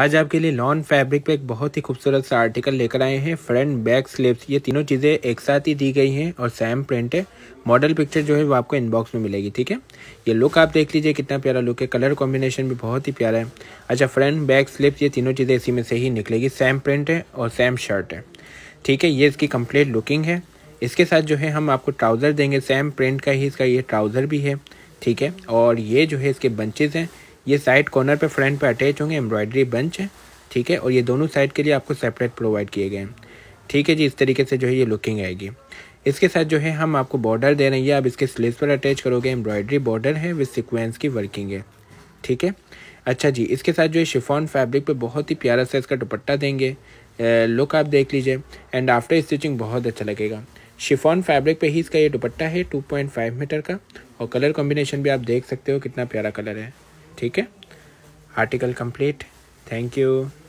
आज आपके लिए लॉन फैब्रिक पे एक बहुत ही खूबसूरत सा आर्टिकल लेकर आए हैं फ्रंट बैक स्लीव्स ये तीनों चीज़ें एक साथ ही दी गई हैं और सैम प्रिंट है मॉडल पिक्चर जो है वो आपको इनबॉक्स में मिलेगी ठीक है ये लुक आप देख लीजिए कितना प्यारा लुक है कलर कॉम्बिनेशन भी बहुत ही प्यारा है अच्छा फ्रंट बैक स्लीव्स ये तीनों चीज़ें इसी में से ही निकलेगी सैम प्रिंट है और सैम शर्ट है ठीक है ये इसकी कम्प्लीट लुकिंग है इसके साथ जो है हम आपको ट्राउज़र देंगे सैम प्रिंट का ही इसका ये ट्राउज़र भी है ठीक है और ये जो है इसके बंचेज़ हैं ये साइड कॉर्नर पे फ्रंट पे अटैच होंगे एम्ब्रॉयडरी बंच है ठीक है और ये दोनों साइड के लिए आपको सेपरेट प्रोवाइड किए गए हैं ठीक है जी इस तरीके से जो है ये लुकिंग आएगी इसके साथ जो है हम आपको बॉर्डर दे रहे हैं आप इसके स्लीव पर अटैच करोगे एम्ब्रॉयडरी बॉर्डर है विथ सिक्वेंस की वर्किंग है ठीक है अच्छा जी इसके साथ जो है शिफॉन फैब्रिक पर बहुत ही प्यारा सा इसका दुपट्टा देंगे लुक आप देख लीजिए एंड आफ्टर स्टिचिंग बहुत अच्छा लगेगा शिफॉन फैब्रिक पे ही इसका ये दुपट्टा है 2.5 मीटर का और कलर कॉम्बिनेशन भी आप देख सकते हो कितना प्यारा कलर है ठीक है आर्टिकल कंप्लीट थैंक यू